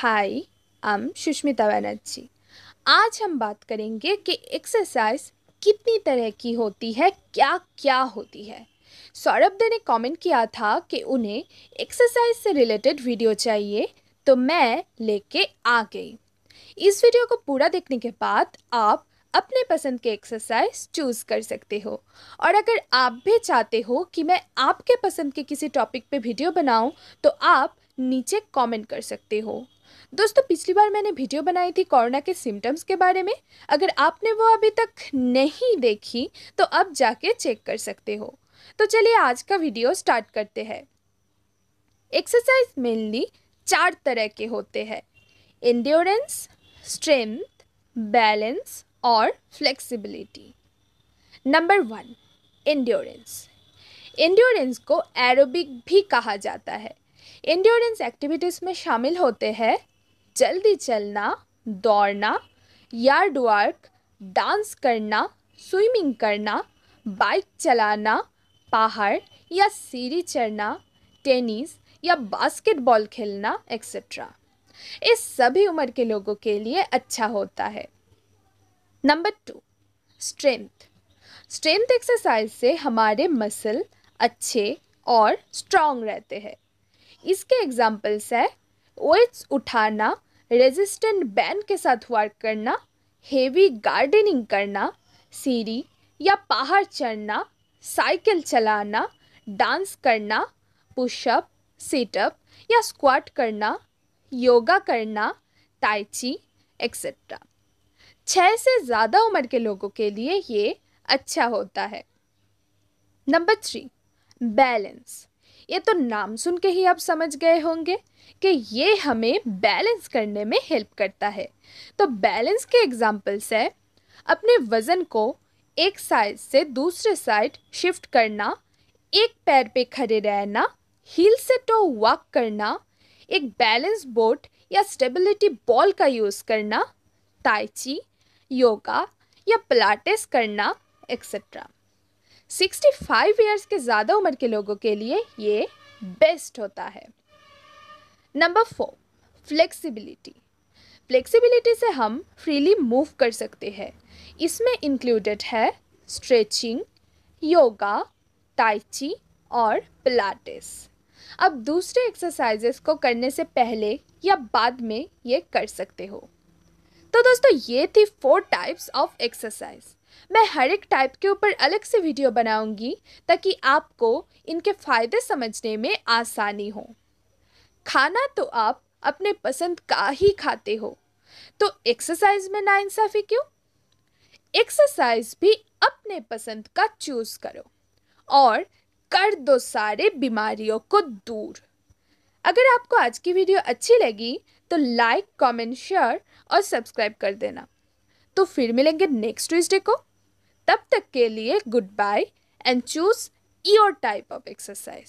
हाय हम सुष्मिता बनर्जी आज हम बात करेंगे कि एक्सरसाइज कितनी तरह की होती है क्या क्या होती है सौरभ दे ने कमेंट किया था कि उन्हें एक्सरसाइज से रिलेटेड वीडियो चाहिए तो मैं लेके आ गई इस वीडियो को पूरा देखने के बाद आप अपने पसंद के एक्सरसाइज चूज़ कर सकते हो और अगर आप भी चाहते हो कि मैं आपके पसंद के किसी टॉपिक पे वीडियो बनाऊं तो आप नीचे कमेंट कर सकते हो दोस्तों पिछली बार मैंने वीडियो बनाई थी कोरोना के सिम्टम्स के बारे में अगर आपने वो अभी तक नहीं देखी तो अब जाके चेक कर सकते हो तो चलिए आज का वीडियो स्टार्ट करते हैं एक्सरसाइज मेनली चार तरह के होते हैं इंड्योरेंस स्ट्रेंथ बैलेंस और flexibility number one endurance endurance को एरोबिक भी कहा जाता है इंड्योरेंस एक्टिविटीज़ में शामिल होते हैं जल्दी चलना दौड़ना यार्ड वर्क डांस करना स्विमिंग करना बाइक चलाना पहाड़ या सीढ़ी चढ़ना टेनिस या बास्केटबॉल खेलना एक्सेट्रा इस सभी उम्र के लोगों के लिए अच्छा होता है number two strength strength exercise से हमारे मसल अच्छे और स्ट्रांग रहते हैं इसके एग्जाम्पल्स है ओ उठाना रेजिस्टेंट बैंड के साथ वर्क करना हेवी गार्डनिंग करना सीढ़ी या पहाड़ चढ़ना साइकिल चलाना डांस करना पुशअप सीटअप या स्क्वाट करना योगा करना ताइची एक्सेट्रा छः से ज़्यादा उम्र के लोगों के लिए ये अच्छा होता है नंबर थ्री बैलेंस ये तो नाम सुन के ही आप समझ गए होंगे कि ये हमें बैलेंस करने में हेल्प करता है तो बैलेंस के एग्जाम्पल्स है अपने वज़न को एक साइड से दूसरे साइड शिफ्ट करना एक पैर पे खड़े रहना हील से टो वॉक करना एक बैलेंस बोट या स्टेबिलिटी बॉल का यूज़ करना ताइची योगा या प्लाटेस करना एक्सेट्रा 65 ईयर्स के ज़्यादा उम्र के लोगों के लिए ये बेस्ट होता है नंबर फोर फ्लेक्सिबिलिटी फ्लेक्सिबिलिटी से हम फ्रीली मूव कर सकते हैं इसमें इंक्लूडेड है स्ट्रेचिंग योगा टाइची और पिलाटिस अब दूसरे एक्सरसाइजेस को करने से पहले या बाद में ये कर सकते हो तो दोस्तों ये थी फोर टाइप्स ऑफ एक्सरसाइज मैं हर एक टाइप के ऊपर अलग से वीडियो बनाऊंगी ताकि आपको इनके फ़ायदे समझने में आसानी हो खाना तो आप अपने पसंद का ही खाते हो तो एक्सरसाइज में नाइंसाफ़ी क्यों एक्सरसाइज भी अपने पसंद का चूज़ करो और कर दो सारे बीमारियों को दूर अगर आपको आज की वीडियो अच्छी लगी तो लाइक कमेंट शेयर और सब्सक्राइब कर देना तो फिर मिलेंगे नेक्स्ट ट्यूजडे को तब तक के लिए good bye and choose your type of exercise